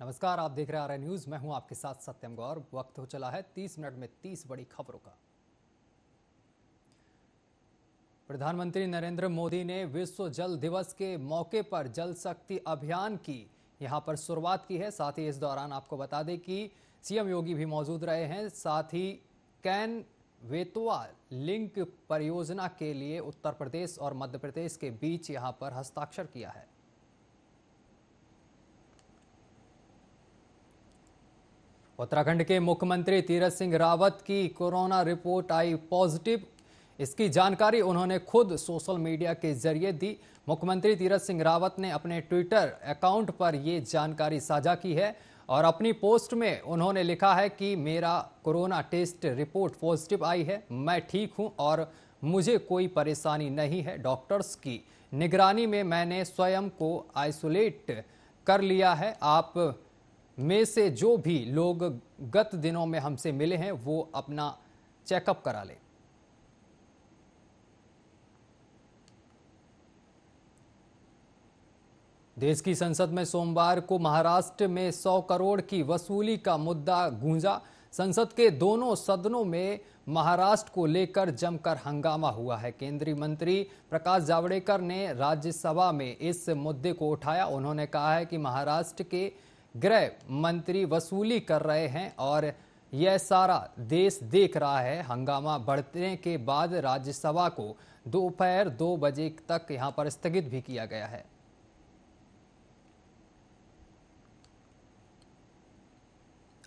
नमस्कार आप देख रहे हैं आर न्यूज मैं हूं आपके साथ सत्यम गौर वक्त हो चला है 30 मिनट में 30 बड़ी खबरों का प्रधानमंत्री नरेंद्र मोदी ने विश्व जल दिवस के मौके पर जल शक्ति अभियान की यहां पर शुरुआत की है साथ ही इस दौरान आपको बता दें कि सीएम योगी भी मौजूद रहे हैं साथ ही कैन वेतवा लिंक परियोजना के लिए उत्तर प्रदेश और मध्य प्रदेश के बीच यहां पर हस्ताक्षर किया है उत्तराखंड के मुख्यमंत्री तीरथ सिंह रावत की कोरोना रिपोर्ट आई पॉजिटिव इसकी जानकारी उन्होंने खुद सोशल मीडिया के जरिए दी मुख्यमंत्री तीरथ सिंह रावत ने अपने ट्विटर अकाउंट पर ये जानकारी साझा की है और अपनी पोस्ट में उन्होंने लिखा है कि मेरा कोरोना टेस्ट रिपोर्ट पॉजिटिव आई है मैं ठीक हूं और मुझे कोई परेशानी नहीं है डॉक्टर्स की निगरानी में मैंने स्वयं को आइसोलेट कर लिया है आप में से जो भी लोग गत दिनों में हमसे मिले हैं वो अपना चेकअप करा ले देश की संसद में सोमवार को महाराष्ट्र में 100 करोड़ की वसूली का मुद्दा गूंजा संसद के दोनों सदनों में महाराष्ट्र को लेकर जमकर हंगामा हुआ है केंद्रीय मंत्री प्रकाश जावड़ेकर ने राज्यसभा में इस मुद्दे को उठाया उन्होंने कहा है कि महाराष्ट्र के गृह मंत्री वसूली कर रहे हैं और यह सारा देश देख रहा है हंगामा बढ़ने के बाद राज्यसभा को दोपहर दो, दो बजे तक यहां पर स्थगित भी किया गया है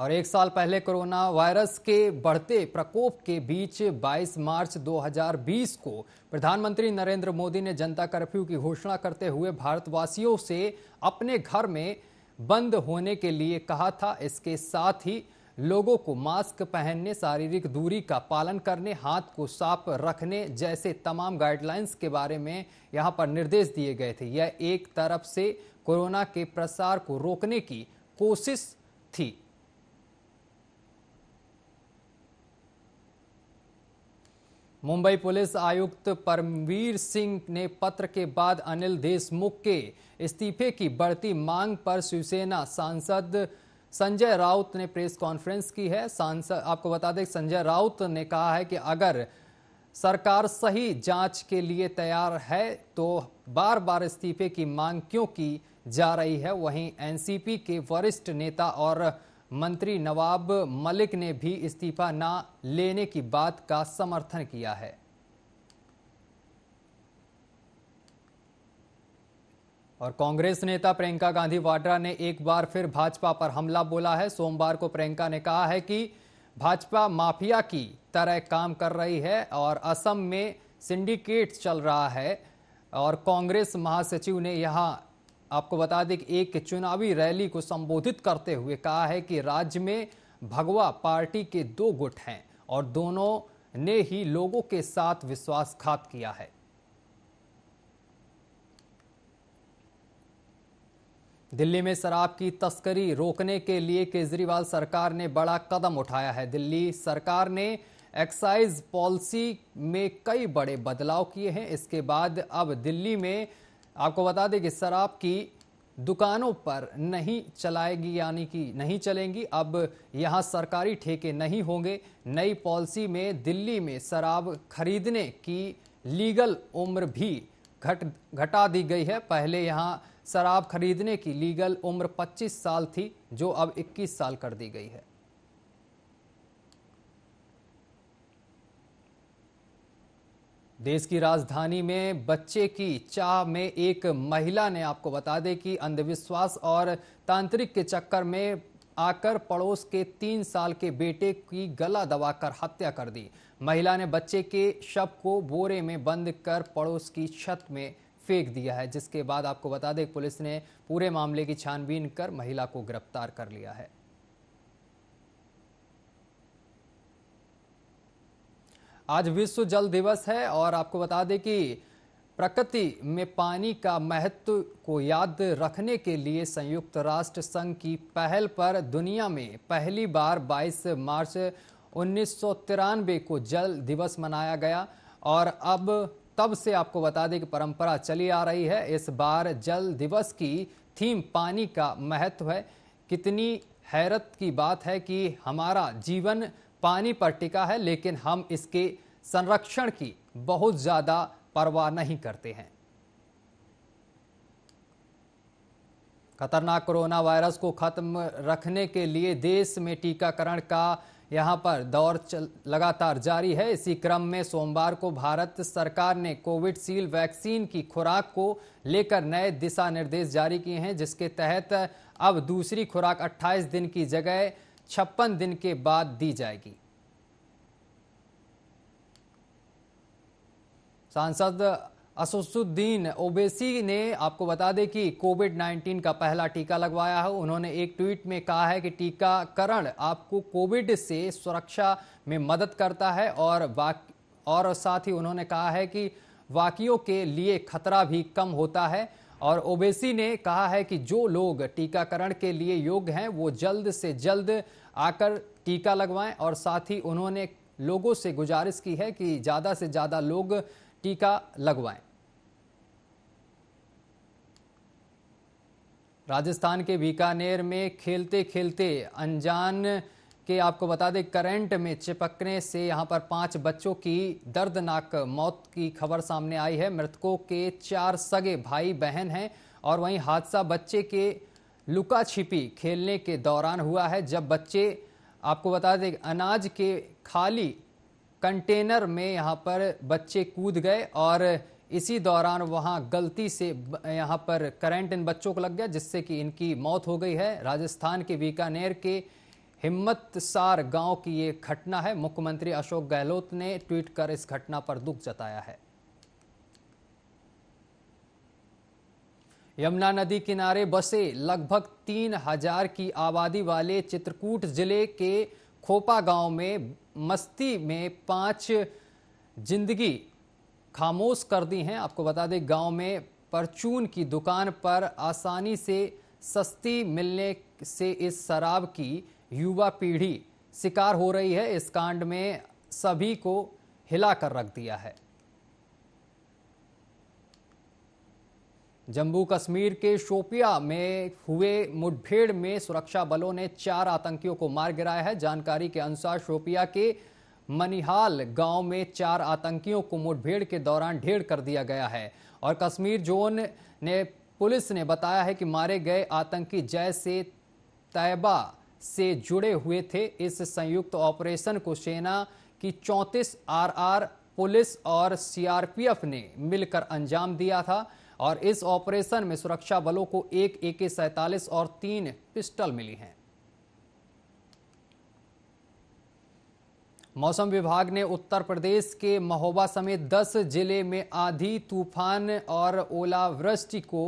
और एक साल पहले कोरोना वायरस के बढ़ते प्रकोप के बीच 22 मार्च 2020 को प्रधानमंत्री नरेंद्र मोदी ने जनता कर्फ्यू की घोषणा करते हुए भारतवासियों से अपने घर में बंद होने के लिए कहा था इसके साथ ही लोगों को मास्क पहनने शारीरिक दूरी का पालन करने हाथ को साफ रखने जैसे तमाम गाइडलाइंस के बारे में यहाँ पर निर्देश दिए गए थे यह एक तरफ से कोरोना के प्रसार को रोकने की कोशिश थी मुंबई पुलिस आयुक्त परमवीर सिंह ने पत्र के बाद अनिल देशमुख के इस्तीफे की बढ़ती मांग पर शिवसेना सांसद संजय राउत ने प्रेस कॉन्फ्रेंस की है सांसद आपको बता दें संजय राउत ने कहा है कि अगर सरकार सही जांच के लिए तैयार है तो बार बार इस्तीफे की मांग क्यों की जा रही है वहीं एनसीपी के वरिष्ठ नेता और मंत्री नवाब मलिक ने भी इस्तीफा न लेने की बात का समर्थन किया है और कांग्रेस नेता प्रियंका गांधी वाड्रा ने एक बार फिर भाजपा पर हमला बोला है सोमवार को प्रियंका ने कहा है कि भाजपा माफिया की तरह काम कर रही है और असम में सिंडिकेट चल रहा है और कांग्रेस महासचिव ने यहां आपको बता दें कि एक चुनावी रैली को संबोधित करते हुए कहा है कि राज्य में भगवा पार्टी के दो गुट हैं और दोनों ने ही लोगों के साथ विश्वासघात किया है दिल्ली में शराब की तस्करी रोकने के लिए केजरीवाल सरकार ने बड़ा कदम उठाया है दिल्ली सरकार ने एक्साइज पॉलिसी में कई बड़े बदलाव किए हैं इसके बाद अब दिल्ली में आपको बता दें कि शराब की दुकानों पर नहीं चलाएगी यानी कि नहीं चलेंगी अब यहां सरकारी ठेके नहीं होंगे नई पॉलिसी में दिल्ली में शराब खरीदने की लीगल उम्र भी घट घटा दी गई है पहले यहां शराब खरीदने की लीगल उम्र 25 साल थी जो अब 21 साल कर दी गई है देश की राजधानी में बच्चे की चाह में एक महिला ने आपको बता दें कि अंधविश्वास और तांत्रिक के चक्कर में आकर पड़ोस के तीन साल के बेटे की गला दबाकर हत्या कर दी महिला ने बच्चे के शव को बोरे में बंद कर पड़ोस की छत में फेंक दिया है जिसके बाद आपको बता दें पुलिस ने पूरे मामले की छानबीन कर महिला को गिरफ्तार कर लिया है आज विश्व जल दिवस है और आपको बता दें कि प्रकृति में पानी का महत्व को याद रखने के लिए संयुक्त राष्ट्र संघ की पहल पर दुनिया में पहली बार 22 मार्च उन्नीस को जल दिवस मनाया गया और अब तब से आपको बता दें कि परंपरा चली आ रही है इस बार जल दिवस की थीम पानी का महत्व है कितनी हैरत की बात है कि हमारा जीवन पानी पर टिका है लेकिन हम इसके संरक्षण की बहुत ज़्यादा परवाह नहीं करते हैं खतरनाक कोरोना वायरस को खत्म रखने के लिए देश में टीकाकरण का यहां पर दौर लगातार जारी है इसी क्रम में सोमवार को भारत सरकार ने सील वैक्सीन की खुराक को लेकर नए दिशा निर्देश जारी किए हैं जिसके तहत अब दूसरी खुराक 28 दिन की जगह छप्पन दिन के बाद दी जाएगी सांसद असुसुद्दीन ओबेसी ने आपको बता दें कि कोविड 19 का पहला टीका लगवाया है उन्होंने एक ट्वीट में कहा है कि टीकाकरण आपको कोविड से सुरक्षा में मदद करता है और वाक और साथ ही उन्होंने कहा है कि वाकियों के लिए खतरा भी कम होता है और ओबेसी ने कहा है कि जो लोग टीकाकरण के लिए योग्य हैं वो जल्द से जल्द आकर टीका लगवाएं और साथ ही उन्होंने लोगों से गुजारिश की है कि ज़्यादा से ज़्यादा लोग टीका लगवाएं राजस्थान के बीकानेर में खेलते खेलते अनजान कि आपको बता दें करंट में चिपकने से यहां पर पांच बच्चों की दर्दनाक मौत की खबर सामने आई है मृतकों के चार सगे भाई बहन हैं और वहीं हादसा बच्चे के लुका छिपी खेलने के दौरान हुआ है जब बच्चे आपको बता दें अनाज के खाली कंटेनर में यहाँ पर बच्चे कूद गए और इसी दौरान वहाँ गलती से यहाँ पर करंट इन बच्चों को लग गया जिससे कि इनकी मौत हो गई है राजस्थान के बीकानेर के हिम्मत सार गांव की ये घटना है मुख्यमंत्री अशोक गहलोत ने ट्वीट कर इस घटना पर दुख जताया है यमुना नदी किनारे बसे लगभग तीन हजार की आबादी वाले चित्रकूट जिले के खोपा गांव में मस्ती में पांच जिंदगी खामोश कर दी हैं आपको बता दें गांव में परचून की दुकान पर आसानी से सस्ती मिलने से इस शराब की युवा पीढ़ी शिकार हो रही है इस कांड में सभी को हिला कर रख दिया है जम्मू कश्मीर के शोपिया में हुए मुठभेड़ में सुरक्षा बलों ने चार आतंकियों को मार गिराया है जानकारी के अनुसार शोपिया के मनिहाल गांव में चार आतंकियों को मुठभेड़ के दौरान ढेर कर दिया गया है और कश्मीर जोन ने पुलिस ने बताया है कि मारे गए आतंकी जैसे तैयबा से जुड़े हुए थे इस संयुक्त ऑपरेशन को सेना की 34 आरआर पुलिस और सीआरपीएफ ने मिलकर अंजाम दिया था और इस ऑपरेशन में सुरक्षा बलों को एक ए के सैतालीस और तीन पिस्टल मिली हैं मौसम विभाग ने उत्तर प्रदेश के महोबा समेत 10 जिले में आधी तूफान और ओलावृष्टि को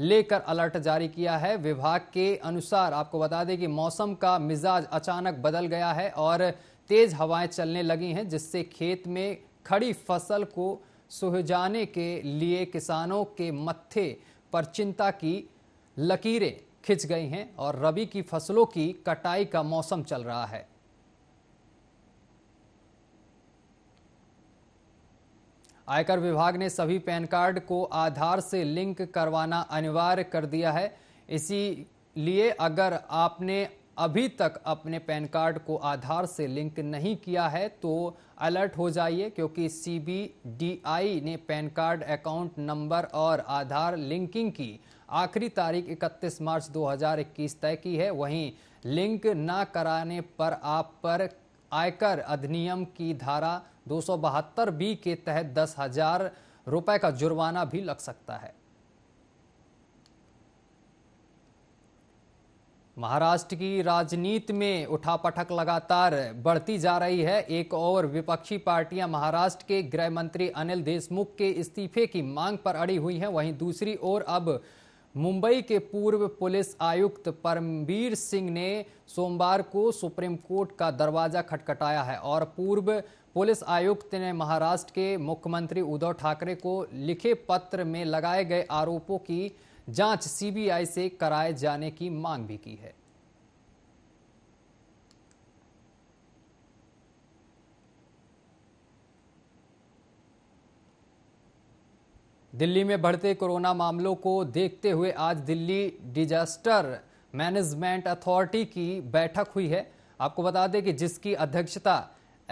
लेकर अलर्ट जारी किया है विभाग के अनुसार आपको बता दें कि मौसम का मिजाज अचानक बदल गया है और तेज हवाएं चलने लगी हैं जिससे खेत में खड़ी फसल को सुहजाने के लिए किसानों के मत्थे पर चिंता की लकीरें खिंच गई हैं और रबी की फसलों की कटाई का मौसम चल रहा है आयकर विभाग ने सभी पैन कार्ड को आधार से लिंक करवाना अनिवार्य कर दिया है इसी लिए अगर आपने अभी तक अपने पैन कार्ड को आधार से लिंक नहीं किया है तो अलर्ट हो जाइए क्योंकि सीबीडीआई ने पैन कार्ड अकाउंट नंबर और आधार लिंकिंग की आखिरी तारीख 31 मार्च 2021 तय की है वहीं लिंक ना कराने पर आप पर आयकर अधिनियम की धारा दो बी के तहत दस हजार रुपए का जुर्माना भी लग सकता है महाराष्ट्र की राजनीति में उठापटक लगातार बढ़ती जा रही है एक और विपक्षी पार्टियां महाराष्ट्र के गृह मंत्री अनिल देशमुख के इस्तीफे की मांग पर अड़ी हुई हैं वहीं दूसरी ओर अब मुंबई के पूर्व पुलिस आयुक्त परमबीर सिंह ने सोमवार को सुप्रीम कोर्ट का दरवाजा खटखटाया है और पूर्व पुलिस आयुक्त ने महाराष्ट्र के मुख्यमंत्री उद्धव ठाकरे को लिखे पत्र में लगाए गए आरोपों की जांच सीबीआई से कराए जाने की मांग भी की है दिल्ली में बढ़ते कोरोना मामलों को देखते हुए आज दिल्ली डिजास्टर मैनेजमेंट अथॉरिटी की बैठक हुई है आपको बता दें कि जिसकी अध्यक्षता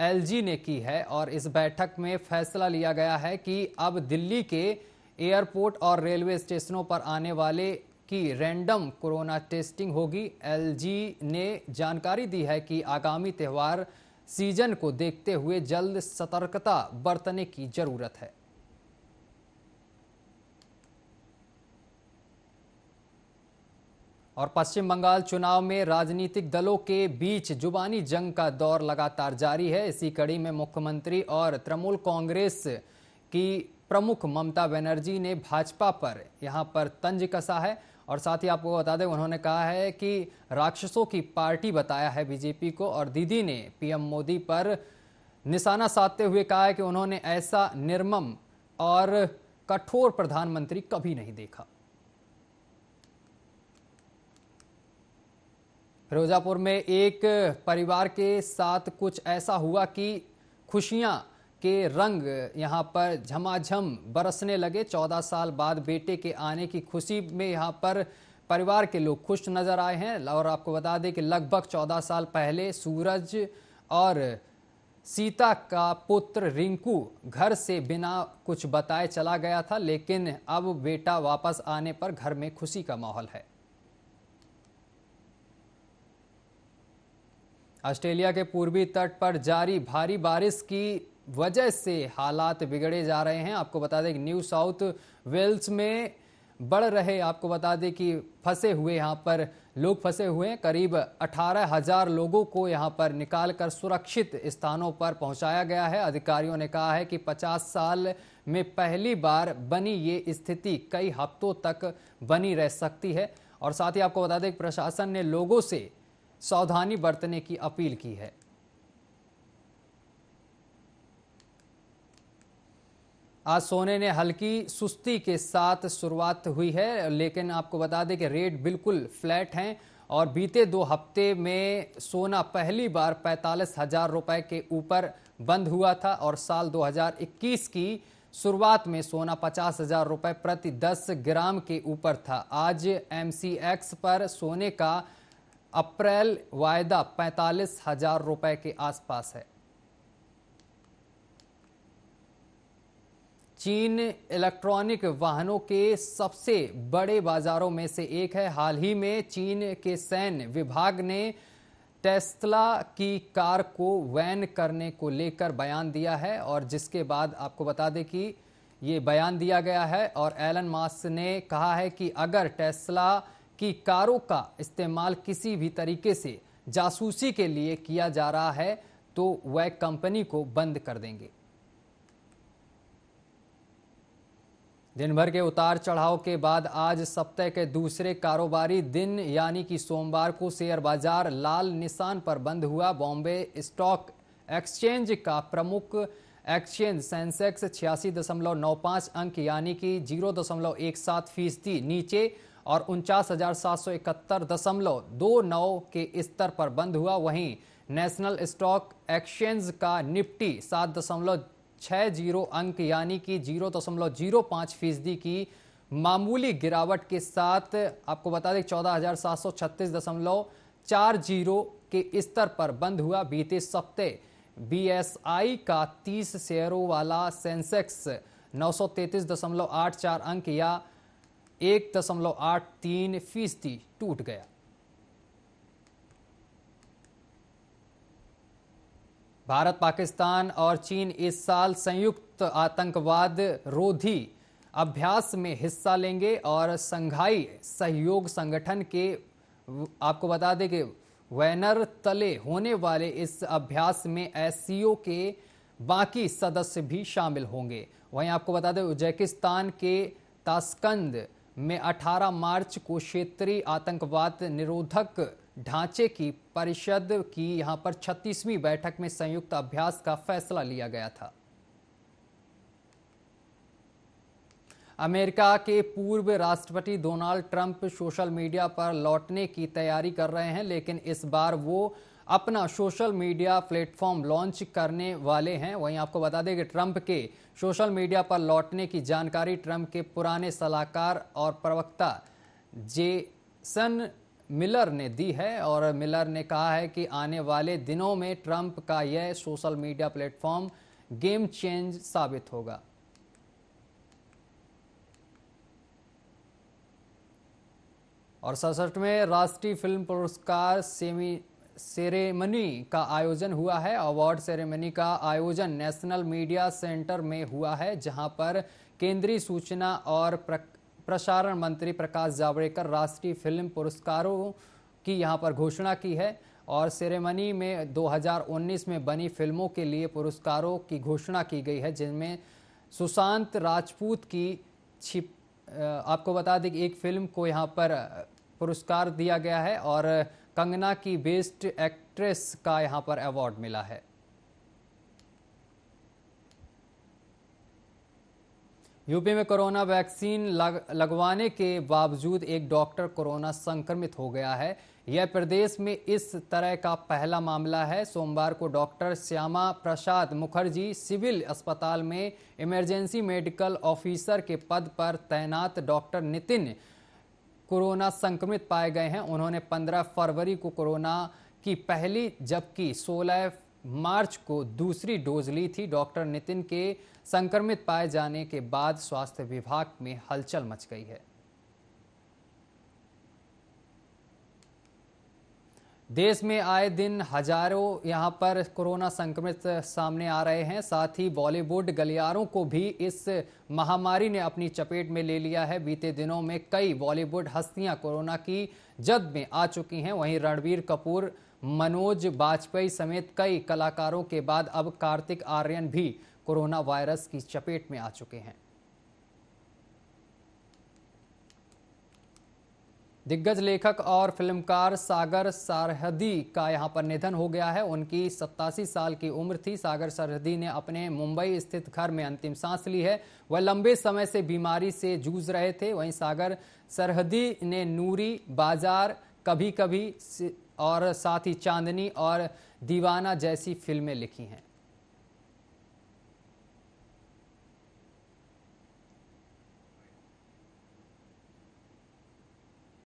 एलजी ने की है और इस बैठक में फैसला लिया गया है कि अब दिल्ली के एयरपोर्ट और रेलवे स्टेशनों पर आने वाले की रैंडम कोरोना टेस्टिंग होगी एलजी ने जानकारी दी है कि आगामी त्यौहार सीजन को देखते हुए जल्द सतर्कता बरतने की जरूरत है और पश्चिम बंगाल चुनाव में राजनीतिक दलों के बीच जुबानी जंग का दौर लगातार जारी है इसी कड़ी में मुख्यमंत्री और तृणमूल कांग्रेस की प्रमुख ममता बनर्जी ने भाजपा पर यहाँ पर तंज कसा है और साथ ही आपको बता दें उन्होंने कहा है कि राक्षसों की पार्टी बताया है बीजेपी को और दीदी ने पीएम मोदी पर निशाना साधते हुए कहा है कि उन्होंने ऐसा निर्मम और कठोर प्रधानमंत्री कभी नहीं देखा रोजापुर में एक परिवार के साथ कुछ ऐसा हुआ कि खुशियां के रंग यहां पर झमाझम बरसने लगे 14 साल बाद बेटे के आने की खुशी में यहां पर परिवार के लोग खुश नजर आए हैं और आपको बता दें कि लगभग 14 साल पहले सूरज और सीता का पुत्र रिंकू घर से बिना कुछ बताए चला गया था लेकिन अब बेटा वापस आने पर घर में खुशी का माहौल है ऑस्ट्रेलिया के पूर्वी तट पर जारी भारी बारिश की वजह से हालात बिगड़े जा रहे हैं आपको बता दें कि न्यू साउथ वेल्स में बढ़ रहे आपको बता दें कि फंसे हुए यहाँ पर लोग फंसे हुए हैं करीब अठारह हजार लोगों को यहाँ पर निकाल कर सुरक्षित स्थानों पर पहुँचाया गया है अधिकारियों ने कहा है कि 50 साल में पहली बार बनी ये स्थिति कई हफ्तों तक बनी रह सकती है और साथ ही आपको बता दें कि प्रशासन ने लोगों से सावधानी बरतने की अपील की है आज सोने ने हल्की सुस्ती के साथ शुरुआत हुई है लेकिन आपको बता दें कि रेट बिल्कुल फ्लैट हैं और बीते दो हफ्ते में सोना पहली बार पैंतालीस हजार रुपए के ऊपर बंद हुआ था और साल 2021 की शुरुआत में सोना पचास हजार रुपये प्रति 10 ग्राम के ऊपर था आज एम पर सोने का अप्रैल वायदा पैंतालीस हजार रुपए के आसपास है चीन इलेक्ट्रॉनिक वाहनों के सबसे बड़े बाजारों में से एक है हाल ही में चीन के सैन्य विभाग ने टेस्ला की कार को वैन करने को लेकर बयान दिया है और जिसके बाद आपको बता दें कि ये बयान दिया गया है और एलन मास ने कहा है कि अगर टेस्ला कि कारों का इस्तेमाल किसी भी तरीके से जासूसी के लिए किया जा रहा है तो वह कंपनी को बंद कर देंगे दिन भर के उतार चढ़ाव के बाद आज सप्ताह के दूसरे कारोबारी दिन यानी कि सोमवार को शेयर बाजार लाल निशान पर बंद हुआ बॉम्बे स्टॉक एक्सचेंज का प्रमुख एक्सचेंज सेंसेक्स छियासी दशमलव नौ अंक यानी कि जीरो दशमलव एक सात फीसदी नीचे और उनचास हजार सात सौ इकहत्तर दशमलव दो नौ के स्तर पर बंद हुआ वहीं नेशनल स्टॉक एक्सचेंज का निफ्टी सात दशमलव छः जीरो अंक यानी कि जीरो दशमलव जीरो पाँच फीसदी की मामूली गिरावट के साथ आपको बता दें चौदह हजार सात सौ छत्तीस दशमलव चार जीरो के स्तर पर बंद हुआ बीते सप्ते बीएसआई का तीस शेयरों वाला सेंसेक्स नौ सौ दशमलव आठ चार अंक या एक दशमलव आठ तीन फीसदी टूट गया भारत पाकिस्तान और चीन इस साल संयुक्त आतंकवाद रोधी अभ्यास में हिस्सा लेंगे और संघाई सहयोग संगठन के आपको बता दें कि वैनर तले होने वाले इस अभ्यास में एस के बाकी सदस्य भी शामिल होंगे वहीं आपको बता दें उज्बेकिस्तान के तास्कंद में 18 मार्च को क्षेत्रीय आतंकवाद निरोधक ढांचे की परिषद की यहां पर 36वीं बैठक में संयुक्त अभ्यास का फैसला लिया गया था अमेरिका के पूर्व राष्ट्रपति डोनाल्ड ट्रंप सोशल मीडिया पर लौटने की तैयारी कर रहे हैं लेकिन इस बार वो अपना सोशल मीडिया प्लेटफॉर्म लॉन्च करने वाले हैं वहीं आपको बता दें कि ट्रंप के सोशल मीडिया पर लौटने की जानकारी ट्रंप के पुराने सलाहकार और प्रवक्ता जेसन मिलर ने दी है और मिलर ने कहा है कि आने वाले दिनों में ट्रंप का यह social media platform game change साबित होगा और सड़सठवें राष्ट्रीय फिल्म पुरस्कार सेमी सेरेमनी का आयोजन हुआ है अवार्ड सेरेमनी का आयोजन नेशनल मीडिया सेंटर में हुआ है जहां पर केंद्रीय सूचना और प्रसारण मंत्री प्रकाश जावड़ेकर राष्ट्रीय फिल्म पुरस्कारों की यहां पर घोषणा की है और सेरेमनी में 2019 में बनी फिल्मों के लिए पुरस्कारों की घोषणा की गई है जिनमें सुशांत राजपूत की छिप आपको बता दें कि एक फिल्म को यहाँ पर पुरस्कार दिया गया है और कंगना की बेस्ट एक्ट्रेस का यहाँ पर अवार्ड मिला है यूपी में कोरोना वैक्सीन लग, लगवाने के बावजूद एक डॉक्टर कोरोना संक्रमित हो गया है यह प्रदेश में इस तरह का पहला मामला है सोमवार को डॉक्टर श्यामा प्रसाद मुखर्जी सिविल अस्पताल में इमरजेंसी मेडिकल ऑफिसर के पद पर तैनात डॉक्टर नितिन कोरोना संक्रमित पाए गए हैं उन्होंने 15 फरवरी को कोरोना की पहली जबकि 16 मार्च को दूसरी डोज ली थी डॉक्टर नितिन के संक्रमित पाए जाने के बाद स्वास्थ्य विभाग में हलचल मच गई है देश में आए दिन हजारों यहां पर कोरोना संक्रमित सामने आ रहे हैं साथ ही बॉलीवुड गलियारों को भी इस महामारी ने अपनी चपेट में ले लिया है बीते दिनों में कई बॉलीवुड हस्तियां कोरोना की जद में आ चुकी हैं वहीं रणवीर कपूर मनोज बाजपेयी समेत कई कलाकारों के बाद अब कार्तिक आर्यन भी कोरोना वायरस की चपेट में आ चुके हैं दिग्गज लेखक और फिल्मकार सागर सरहदी का यहाँ पर निधन हो गया है उनकी सत्तासी साल की उम्र थी सागर सरहदी ने अपने मुंबई स्थित घर में अंतिम सांस ली है वह लंबे समय से बीमारी से जूझ रहे थे वहीं सागर सरहदी ने नूरी बाजार कभी कभी और साथ ही चांदनी और दीवाना जैसी फिल्में लिखी हैं